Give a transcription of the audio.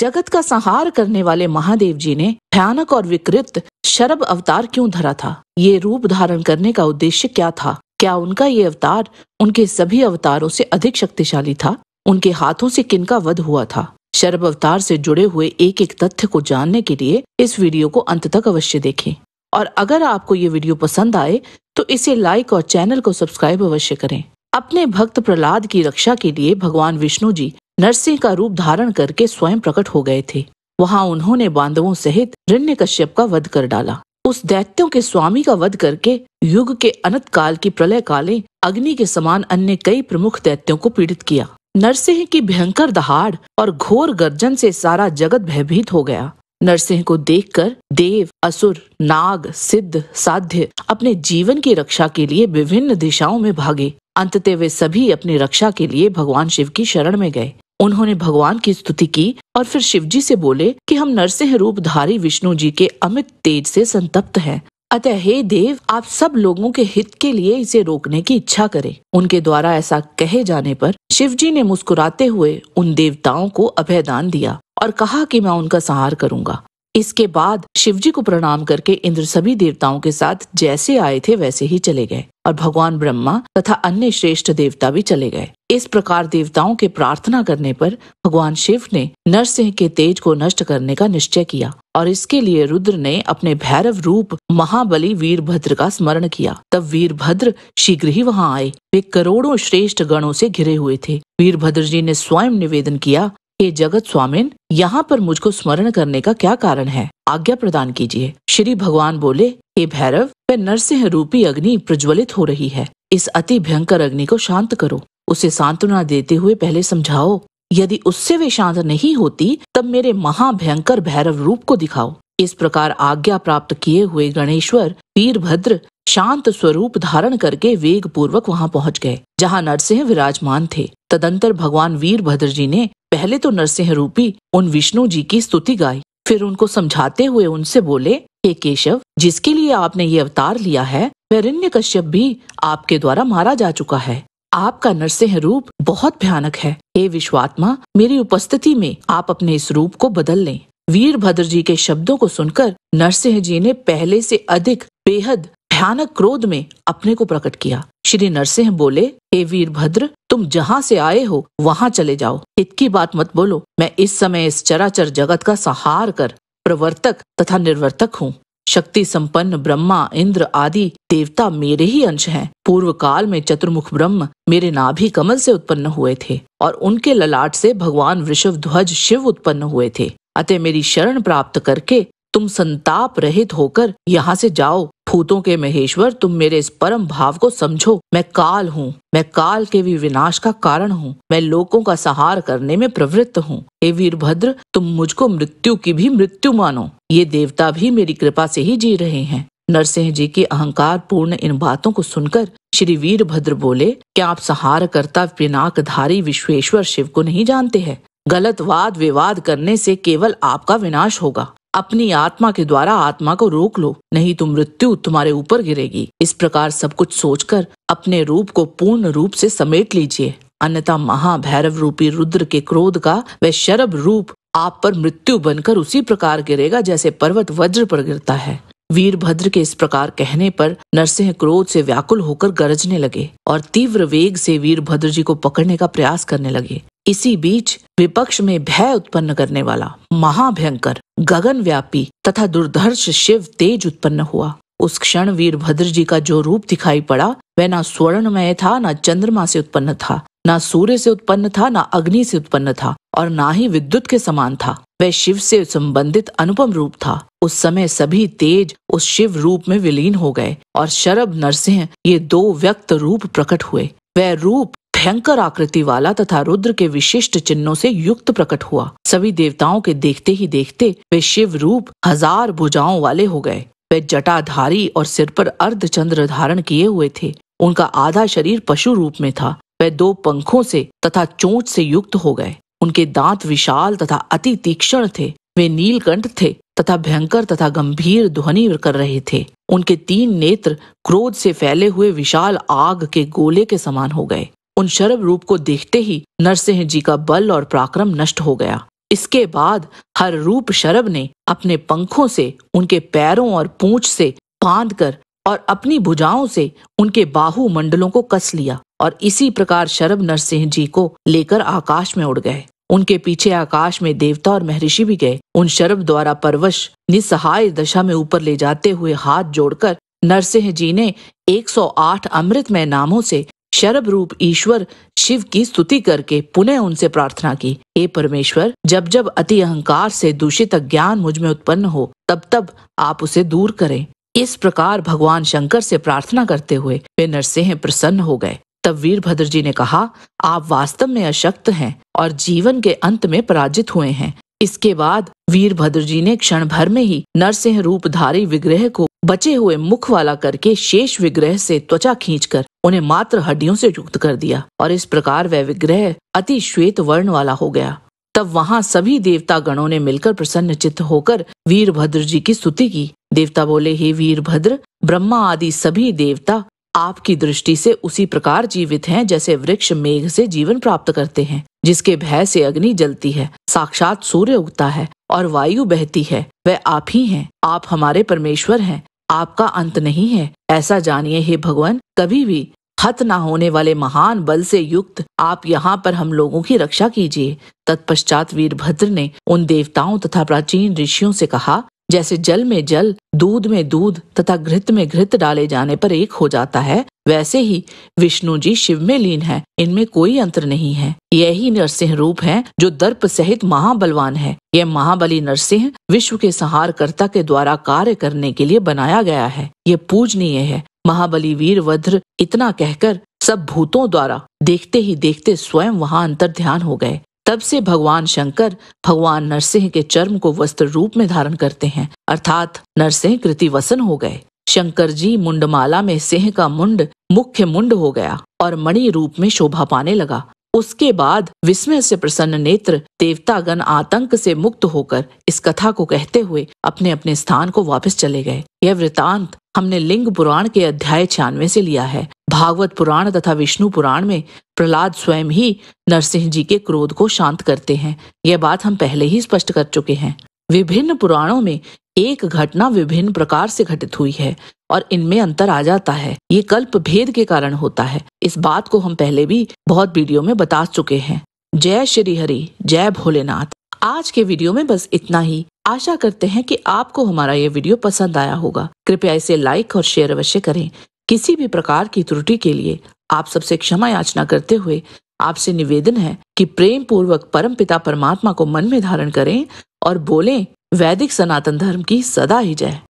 जगत का संहार करने वाले महादेव जी ने भयानक और विकृत शरब अवतार क्यों धरा था ये रूप धारण करने का उद्देश्य क्या था क्या उनका ये अवतार उनके सभी अवतारों से अधिक शक्तिशाली था उनके हाथों से किनका वध हुआ था शरब अवतार से जुड़े हुए एक एक तथ्य को जानने के लिए इस वीडियो को अंत तक अवश्य देखें और अगर आपको ये वीडियो पसंद आए तो इसे लाइक और चैनल को सब्सक्राइब अवश्य करें अपने भक्त प्रहलाद की रक्षा के लिए भगवान विष्णु जी नरसिंह का रूप धारण करके स्वयं प्रकट हो गए थे वहां उन्होंने बांधवों सहित रण्य कश्यप का वध कर डाला उस दैत्यों के स्वामी का वध करके युग के अनंत काल की प्रलय काले अग्नि के समान अन्य कई प्रमुख दैत्यों को पीड़ित किया नरसिंह की भयंकर दहाड़ और घोर गर्जन से सारा जगत भयभीत हो गया नरसिंह को देखकर देव असुर नाग सिद्ध साध्य अपने जीवन की रक्षा के लिए विभिन्न दिशाओं में भागे अंततः वे सभी अपनी रक्षा के लिए भगवान शिव की शरण में गए उन्होंने भगवान की स्तुति की और फिर शिवजी से बोले कि हम नरसिंह रूपधारी विष्णु जी के अमित तेज से संतप्त हैं अतः हे देव आप सब लोगों के हित के लिए इसे रोकने की इच्छा करें उनके द्वारा ऐसा कहे जाने पर शिवजी ने मुस्कुराते हुए उन देवताओं को अभय दान दिया और कहा कि मैं उनका संहार करूंगा इसके बाद शिवजी को प्रणाम करके इंद्र सभी देवताओं के साथ जैसे आए थे वैसे ही चले गए और भगवान ब्रह्मा तथा अन्य श्रेष्ठ देवता भी चले गए इस प्रकार देवताओं के प्रार्थना करने पर भगवान शिव ने नरसिंह के तेज को नष्ट करने का निश्चय किया और इसके लिए रुद्र ने अपने भैरव रूप महाबली वीरभद्र का स्मरण किया तब वीरभद्र शीघ्र ही वहाँ आए वे करोड़ों श्रेष्ठ गणों से घिरे हुए थे वीरभद्र जी ने स्वयं निवेदन किया हे जगत स्वामिन यहाँ पर मुझको स्मरण करने का क्या कारण है आज्ञा प्रदान कीजिए श्री भगवान बोले हे भैरव वह नरसिंह रूपी अग्नि प्रज्वलित हो रही है इस अति भयंकर अग्नि को शांत करो उसे सांत्वना देते हुए पहले समझाओ यदि उससे वे शांत नहीं होती तब मेरे महाभयंकर भैरव रूप को दिखाओ इस प्रकार आज्ञा प्राप्त किए हुए गणेश्वर वीरभद्र शांत स्वरूप धारण करके वेग पूर्वक वहां पहुंच गए जहां नरसिंह विराजमान थे तदंतर भगवान वीरभद्र जी ने पहले तो नरसिंह रूपी उन विष्णु जी की स्तुति गाई फिर उनको समझाते हुए उनसे बोले हे केशव जिसके लिए आपने ये अवतार लिया है वैरण्य कश्यप भी आपके द्वारा मारा जा चुका है आपका नरसिंह रूप बहुत भयानक है हे विश्वात्मा मेरी उपस्थिति में आप अपने इस रूप को बदल लें वीरभद्र जी के शब्दों को सुनकर नरसिंह जी ने पहले से अधिक बेहद भयानक क्रोध में अपने को प्रकट किया श्री नरसिंह बोले हे वीरभद्र तुम जहाँ से आए हो वहाँ चले जाओ की बात मत बोलो मैं इस समय इस चराचर जगत का सहार कर प्रवर्तक तथा निर्वर्तक हूँ शक्ति संपन्न ब्रह्मा इंद्र आदि देवता मेरे ही अंश हैं। पूर्व काल में चतुर्मुख ब्रह्म मेरे नाभि कमल से उत्पन्न हुए थे और उनके ललाट से भगवान वृषभ ध्वज शिव उत्पन्न हुए थे अतः मेरी शरण प्राप्त करके तुम संताप रहित होकर यहाँ से जाओ भूतों के महेश्वर तुम मेरे इस परम भाव को समझो मैं काल हूँ मैं काल के भी विनाश का कारण हूँ मैं लोगों का सहार करने में प्रवृत्त हूँ हे वीरभद्र तुम मुझको मृत्यु की भी मृत्यु मानो ये देवता भी मेरी कृपा से ही जी रहे हैं नरसिंह जी के अहंकार पूर्ण इन बातों को सुनकर श्री वीरभद्र बोले क्या आप सहार करता पिनाकधारी विश्वेश्वर शिव को नहीं जानते हैं गलत वाद विवाद करने से केवल आपका विनाश होगा अपनी आत्मा के द्वारा आत्मा को रोक लो नहीं तो मृत्यु तुम्हारे ऊपर गिरेगी इस प्रकार सब कुछ सोचकर अपने रूप को पूर्ण रूप से समेट लीजिए अन्यथा महाभैरव रूपी रुद्र के क्रोध का वह शरभ रूप आप पर मृत्यु बनकर उसी प्रकार गिरेगा जैसे पर्वत वज्र पर गिरता है वीरभद्र के इस प्रकार कहने पर नरसिंह क्रोध से व्याकुल होकर गरजने लगे और तीव्र वेग से वीरभद्र जी को पकड़ने का प्रयास करने लगे इसी बीच विपक्ष में भय उत्पन्न करने वाला महाभयंकर गगन व्यापी तथा दुर्धर्ष शिव तेज उत्पन्न हुआ उस क्षण वीरभद्र जी का जो रूप दिखाई पड़ा वह न स्वर्णमय था न चंद्रमा से उत्पन्न था न सूर्य से उत्पन्न था न अग्नि से उत्पन्न था और न ही विद्युत के समान था वह शिव से संबंधित अनुपम रूप था उस समय सभी तेज उस शिव रूप में विलीन हो गए और शरब नरसिंह ये दो व्यक्त रूप प्रकट हुए वह रूप भयंकर आकृति वाला तथा रुद्र के विशिष्ट चिन्हों से युक्त प्रकट हुआ सभी देवताओं के देखते ही देखते वे शिव रूप हजार भुजाओं वाले हो गए वे जटाधारी और सिर पर अर्ध चंद्र धारण किए हुए थे उनका आधा शरीर पशु रूप में था वे दो पंखों से तथा चोंच से युक्त हो गए उनके दांत विशाल तथा अति तीक्ष्ण थे वे नीलकंठ थे तथा भयंकर तथा गंभीर ध्वनि कर रहे थे उनके तीन नेत्र क्रोध से फैले हुए विशाल आग के गोले के समान हो गए उन शरब रूप को देखते ही नरसिंह जी का बल और पराक्रम नष्ट हो गया इसके बाद हर रूप शरब ने अपने पंखों से उनके पैरों और पूंछ से बांध कर और अपनी भुजाओं से उनके बाहु मंडलों को कस लिया और इसी प्रकार शरब नरसिंह जी को लेकर आकाश में उड़ गए उनके पीछे आकाश में देवता और महर्षि भी गए उन शरब द्वारा परवश निसहाय दशा में ऊपर ले जाते हुए हाथ जोड़कर नरसिंह जी ने 108 अमृतमय नामों से शरभ रूप ईश्वर शिव की स्तुति करके पुनः उनसे प्रार्थना की हे परमेश्वर जब जब अति अहंकार से दूषित अज्ञान मुझ में उत्पन्न हो तब तब आप उसे दूर करें इस प्रकार भगवान शंकर से प्रार्थना करते हुए वे नरसिंह प्रसन्न हो गए तब वीरभद्र जी ने कहा आप वास्तव में अशक्त हैं और जीवन के अंत में पराजित हुए हैं इसके बाद वीरभद्र जी ने क्षण भर में ही नरसिंह रूपधारी विग्रह को बचे हुए मुख वाला करके शेष विग्रह से त्वचा खींचकर उन्हें मात्र हड्डियों से युक्त कर दिया और इस प्रकार वह विग्रह अति श्वेत वर्ण वाला हो गया तब वहाँ सभी देवता गणों ने मिलकर प्रसन्न चित्त होकर वीरभद्र जी की स्तुति की देवता बोले हे वीरभद्र ब्रह्मा आदि सभी देवता आपकी दृष्टि से उसी प्रकार जीवित हैं जैसे वृक्ष मेघ से जीवन प्राप्त करते हैं जिसके भय से अग्नि जलती है साक्षात सूर्य उगता है और वायु बहती है वह आप ही हैं आप हमारे परमेश्वर हैं आपका अंत नहीं है ऐसा जानिए हे भगवान कभी भी हत ना होने वाले महान बल से युक्त आप यहाँ पर हम लोगों की रक्षा कीजिए तत्पश्चात वीरभद्र ने उन देवताओं तथा प्राचीन ऋषियों से कहा जैसे जल में जल दूध में दूध तथा घृत में घृत डाले जाने पर एक हो जाता है वैसे ही विष्णु जी शिव में लीन है इनमें कोई अंतर नहीं है यही नरसिंह रूप है जो दर्प सहित महाबलवान है यह महाबली नरसिंह विश्व के सहार कर्ता के द्वारा कार्य करने के लिए बनाया गया है ये पूजनीय है महाबली वीरभद्र इतना कहकर सब भूतों द्वारा देखते ही देखते स्वयं वहां अंतर ध्यान हो गए तब से भगवान शंकर भगवान नरसिंह के चर्म को वस्त्र रूप में धारण करते हैं अर्थात नरसिंह कृति वसन हो गए शंकर जी मुंडमाला में सिंह का मुंड मुख्य मुंड हो गया और मणि रूप में शोभा पाने लगा उसके बाद विस्मय से प्रसन्न नेत्र देवतागण आतंक से मुक्त होकर इस कथा को कहते हुए अपने अपने स्थान को वापस चले गए यह वृतांत हमने लिंग पुराण के अध्याय छियानवे से लिया है भागवत पुराण तथा विष्णु पुराण में प्रहलाद स्वयं ही नरसिंह जी के क्रोध को शांत करते हैं यह बात हम पहले ही स्पष्ट कर चुके हैं विभिन्न पुराणों में एक घटना विभिन्न प्रकार से घटित हुई है और इनमें अंतर आ जाता है ये कल्प भेद के कारण होता है इस बात को हम पहले भी बहुत वीडियो में बता चुके हैं जय श्री हरि जय भोलेनाथ आज के वीडियो में बस इतना ही आशा करते हैं कि आपको हमारा ये वीडियो पसंद आया होगा कृपया इसे लाइक और शेयर अवश्य करें किसी भी प्रकार की त्रुटि के लिए आप सबसे क्षमा याचना करते हुए आपसे निवेदन है कि प्रेम पूर्वक परम पिता परमात्मा को मन में धारण करें और बोलें वैदिक सनातन धर्म की सदा ही जय